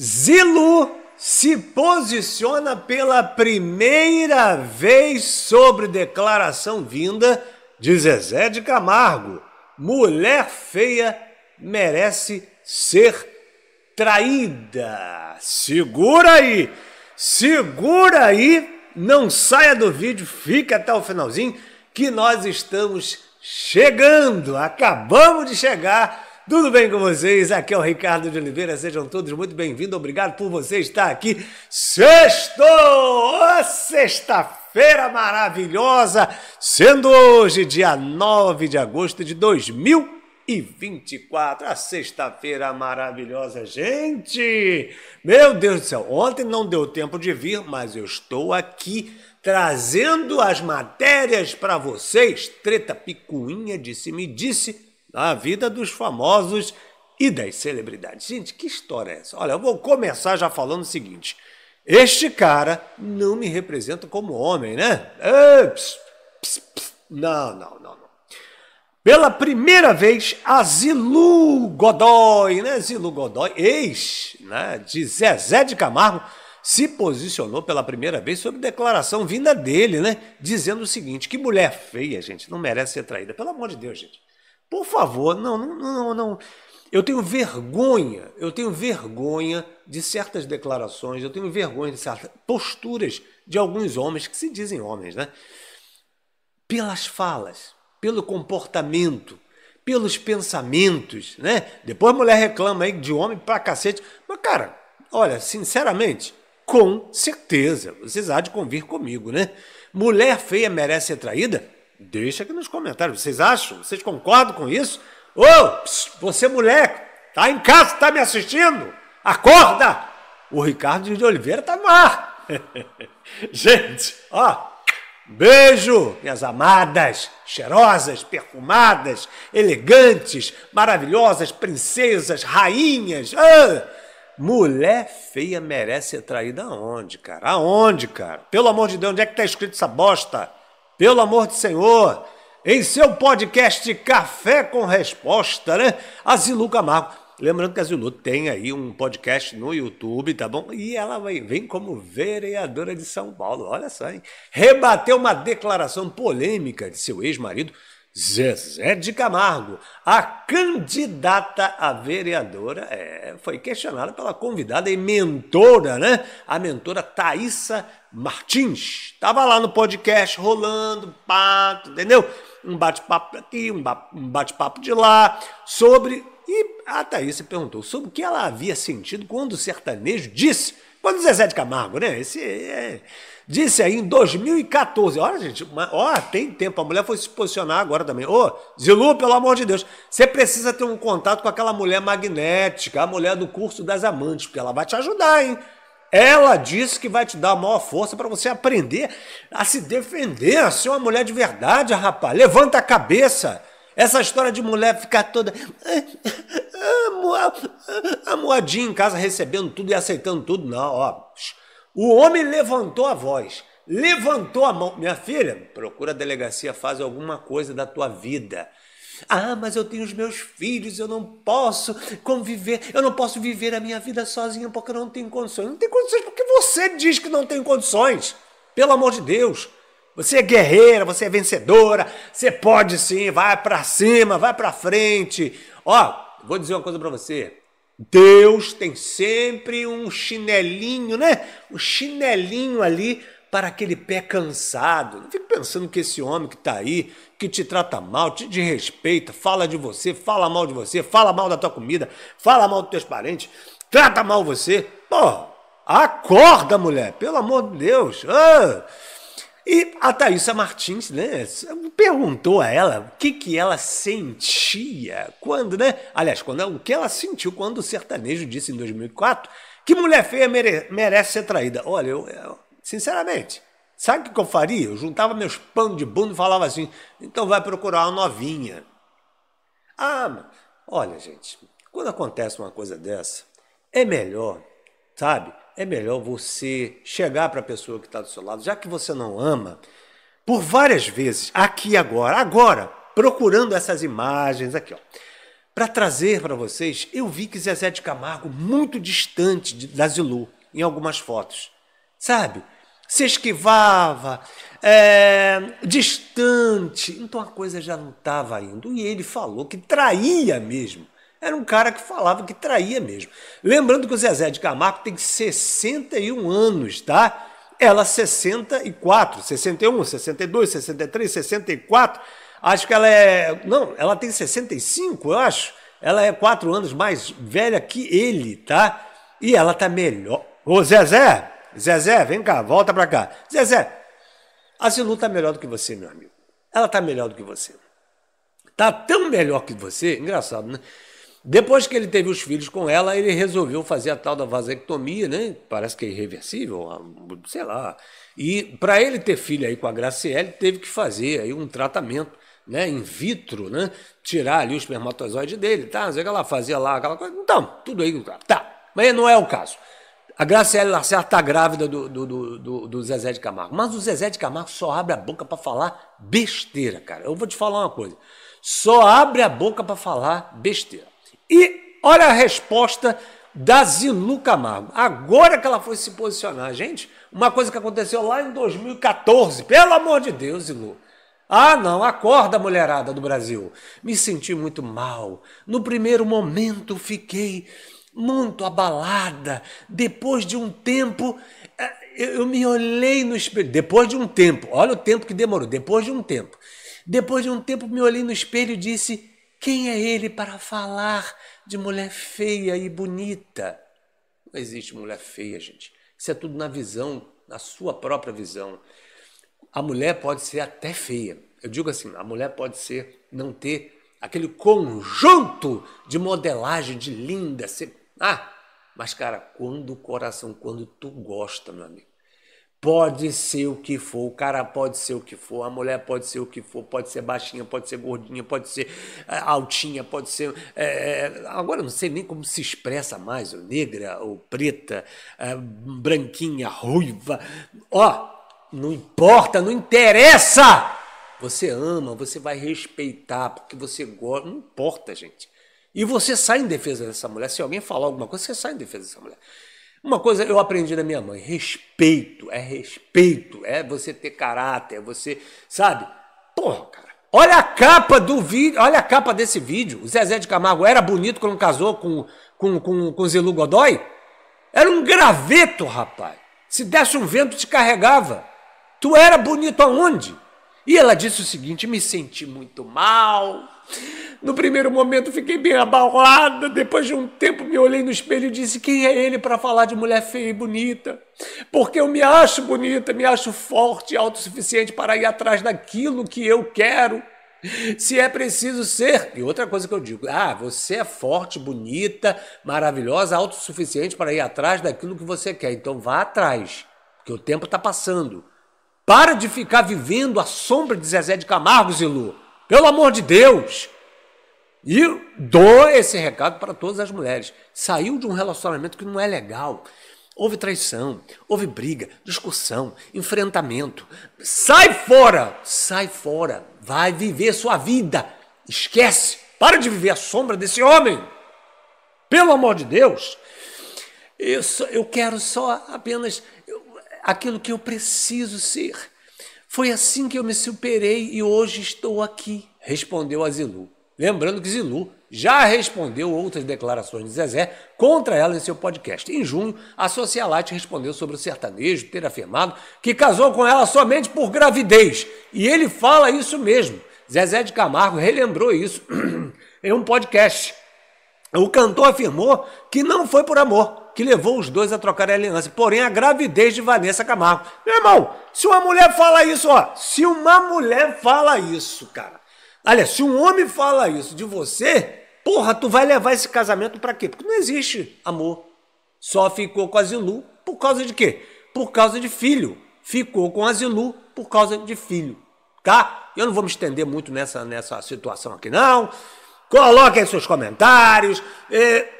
Zilu se posiciona pela primeira vez sobre declaração vinda de Zezé de Camargo. Mulher feia merece ser traída. Segura aí, segura aí, não saia do vídeo, fica até o finalzinho que nós estamos chegando, acabamos de chegar tudo bem com vocês? Aqui é o Ricardo de Oliveira. Sejam todos muito bem-vindos. Obrigado por você estar aqui. Sexto! Sexta-feira maravilhosa! Sendo hoje dia 9 de agosto de 2024. e a sexta-feira maravilhosa, gente! Meu Deus do céu, ontem não deu tempo de vir, mas eu estou aqui trazendo as matérias para vocês. Treta picuinha disse me disse a vida dos famosos e das celebridades. Gente, que história é essa? Olha, eu vou começar já falando o seguinte: este cara não me representa como homem, né? É, não, não, não, não. Pela primeira vez, a Zilu Godoy, né? Zilu Godoy, ex né? de Zezé de Camargo, se posicionou pela primeira vez sobre declaração vinda dele, né? Dizendo o seguinte: que mulher feia, gente, não merece ser traída. Pelo amor de Deus, gente. Por favor, não, não, não, não. Eu tenho vergonha, eu tenho vergonha de certas declarações, eu tenho vergonha de certas posturas de alguns homens que se dizem homens, né? Pelas falas, pelo comportamento, pelos pensamentos, né? Depois a mulher reclama aí de homem pra cacete. Mas, cara, olha, sinceramente, com certeza, vocês há de convir comigo, né? Mulher feia merece ser traída? Deixa aqui nos comentários. Vocês acham? Vocês concordam com isso? Ô, você moleque, tá em casa, tá me assistindo? Acorda! O Ricardo de Oliveira tá no ar. Gente, ó, beijo, minhas amadas, cheirosas, perfumadas, elegantes, maravilhosas, princesas, rainhas. Ah, mulher feia merece ser traída aonde, cara? Aonde, cara? Pelo amor de Deus, onde é que tá escrito essa bosta? pelo amor de Senhor, em seu podcast Café com Resposta, né? Azilu Camargo. Lembrando que a Zilu tem aí um podcast no YouTube, tá bom? E ela vem como vereadora de São Paulo, olha só, hein? Rebateu uma declaração polêmica de seu ex-marido Zezé de Camargo, a candidata a vereadora, é, foi questionada pela convidada e mentora, né? A mentora Thaisa Martins. Estava lá no podcast rolando, pato, entendeu? Um bate-papo aqui, um bate-papo de lá, sobre a ah, Thaís tá, Você perguntou sobre o que ela havia sentido quando o sertanejo disse, quando o Zezé de Camargo, né? Esse, é, disse aí em 2014. Olha, gente, uma, ó, tem tempo. A mulher foi se posicionar agora também. Ô, Zilu, pelo amor de Deus, você precisa ter um contato com aquela mulher magnética, a mulher do curso das amantes, porque ela vai te ajudar, hein? Ela disse que vai te dar a maior força para você aprender a se defender, a ser uma mulher de verdade, rapaz. Levanta a cabeça. Essa história de mulher ficar toda a, moadinha em casa recebendo tudo e aceitando tudo, não, ó. O homem levantou a voz, levantou a mão. Minha filha, procura a delegacia, faz alguma coisa da tua vida. Ah, mas eu tenho os meus filhos, eu não posso conviver, eu não posso viver a minha vida sozinha porque eu não tenho condições. Não tem condições porque você diz que não tem condições. Pelo amor de Deus. Você é guerreira, você é vencedora, você pode sim, vai para cima, vai para frente. Ó, vou dizer uma coisa para você. Deus tem sempre um chinelinho, né? Um chinelinho ali para aquele pé cansado. Não fique pensando que esse homem que está aí, que te trata mal, te desrespeita, fala de você, fala mal de você, fala mal da tua comida, fala mal dos teus parentes, trata mal você. Pô, acorda, mulher, pelo amor de Deus. Ah! E a Thaisa Martins, né, perguntou a ela o que, que ela sentia quando, né? Aliás, quando, o que ela sentiu quando o sertanejo disse em 2004 que mulher feia mere, merece ser traída. Olha, eu, eu sinceramente, sabe o que eu faria? Eu juntava meus panos de bunda e falava assim: então vai procurar uma novinha. Ah, olha, gente, quando acontece uma coisa dessa, é melhor sabe? É melhor você chegar para a pessoa que está do seu lado, já que você não ama, por várias vezes, aqui agora, agora, procurando essas imagens aqui, ó. Para trazer para vocês, eu vi que Zezé de Camargo muito distante de, da Zilu em algumas fotos, sabe? Se esquivava, é, distante, então a coisa já não estava indo. E ele falou que traía mesmo era um cara que falava que traía mesmo. Lembrando que o Zezé de Camargo tem 61 anos, tá? Ela 64, 61, 62, 63, 64. Acho que ela é. Não, ela tem 65, eu acho. Ela é quatro anos mais velha que ele, tá? E ela tá melhor. Ô, Zezé! Zezé, vem cá, volta pra cá. Zezé, a Zilu tá melhor do que você, meu amigo. Ela tá melhor do que você. Tá tão melhor que você, engraçado, né? Depois que ele teve os filhos com ela, ele resolveu fazer a tal da vasectomia, né? Parece que é irreversível, ah, sei lá. E para ele ter filho aí com a Graciele, teve que fazer aí um tratamento, né? In vitro, né? Tirar ali o espermatozoide dele, tá? Não sei o que ela fazia lá, aquela coisa. Então, tudo aí, tá. Mas não é o caso. A Graciele Lacerda está grávida do, do, do, do, Zezé de Camargo. Mas o Zezé de Camargo só abre a boca para falar besteira, cara. Eu vou te falar uma coisa. Só abre a boca para falar besteira. E olha a resposta da Zilu Camargo. Agora que ela foi se posicionar, gente, uma coisa que aconteceu lá em 2014, pelo amor de Deus, Zilu. Ah, não, acorda, mulherada do Brasil. Me senti muito mal. No primeiro momento fiquei muito abalada. Depois de um tempo, eh, eu me olhei no espelho. Depois de um tempo, olha o tempo que demorou. Depois de um tempo. Depois de um tempo, me olhei no espelho e disse: quem é ele para falar de mulher feia e bonita? Não existe mulher feia, gente. Isso é tudo na visão, na sua própria visão. A mulher pode ser até feia. Eu digo assim, a mulher pode ser não ter aquele conjunto de modelagem de linda. Ser... Ah, mas cara, quando o coração, quando tu gosta, meu amigo, pode ser o que for, o cara pode ser o que for, a mulher pode ser o que for, pode ser baixinha, pode ser gordinha, pode ser é, altinha, pode ser. É, é, agora eu não sei nem como se expressa mais, ou negra, ou preta, é, branquinha, ruiva. Ó, não importa, não interessa! Você ama, você vai respeitar, porque você gosta, não importa, gente. E você sai em defesa dessa mulher. Se alguém falar alguma coisa, você sai em defesa dessa mulher. Uma coisa eu aprendi da minha mãe: respeito, é respeito, é você ter caráter, é você, sabe? Porra, cara. Olha a capa do vídeo, olha a capa desse vídeo. O Zezé de Camargo era bonito quando casou com, com, com, com Zilu Godoy? Era um graveto, rapaz. Se desse um vento, te carregava. Tu era bonito aonde? E ela disse o seguinte: me senti muito mal. No primeiro momento fiquei bem abalada, depois de um tempo me olhei no espelho e disse: quem é ele para falar de mulher feia e bonita? Porque eu me acho bonita, me acho forte e autossuficiente para ir atrás daquilo que eu quero. Se é preciso ser. E outra coisa que eu digo: ah, você é forte, bonita, maravilhosa, autossuficiente para ir atrás daquilo que você quer. Então vá atrás, porque o tempo está passando. Para de ficar vivendo a sombra de Zezé de Camargo, Zilu. Pelo amor de Deus! E dou esse recado para todas as mulheres. Saiu de um relacionamento que não é legal. Houve traição, houve briga, discussão, enfrentamento. Sai fora! Sai fora! Vai viver sua vida! Esquece! Para de viver a sombra desse homem! Pelo amor de Deus! Eu, só, eu quero só apenas aquilo que eu preciso ser. Foi assim que eu me superei e hoje estou aqui, respondeu a Zilu. Lembrando que Zilu já respondeu outras declarações de Zezé contra ela em seu podcast. Em junho, a Socialite respondeu sobre o sertanejo ter afirmado que casou com ela somente por gravidez. E ele fala isso mesmo. Zezé de Camargo relembrou isso em um podcast. O cantor afirmou que não foi por amor, que levou os dois a trocar a aliança, porém a gravidez de Vanessa Camargo. Meu irmão, se uma mulher fala isso, ó, se uma mulher fala isso, cara, olha, se um homem fala isso de você, porra, tu vai levar esse casamento para quê? Porque não existe amor. Só ficou com a Zilu por causa de quê? Por causa de filho. Ficou com a Zilu por causa de filho, tá? Eu não vou me estender muito nessa, nessa situação aqui, não. Coloquem seus comentários. Eh,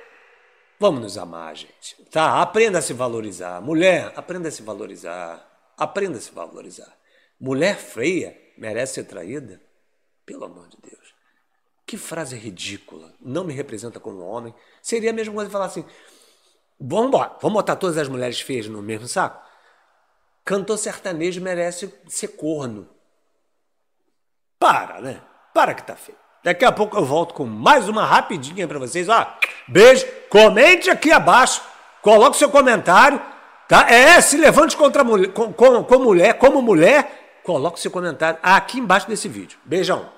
Vamos nos amar, gente. Tá? Aprenda a se valorizar. Mulher, aprenda a se valorizar. Aprenda a se valorizar. Mulher feia merece ser traída? Pelo amor de Deus. Que frase ridícula. Não me representa como homem. Seria a mesma coisa falar assim: vamos embora, vamos botar todas as mulheres feias no mesmo saco? Cantor sertanejo merece ser corno. Para, né? Para que tá feio. Daqui a pouco eu volto com mais uma rapidinha para vocês. Ó, beijo. Comente aqui abaixo. Coloque seu comentário. Tá? É, é se levante contra mulher, com, com, com mulher, como mulher, coloque seu comentário aqui embaixo desse vídeo. Beijão.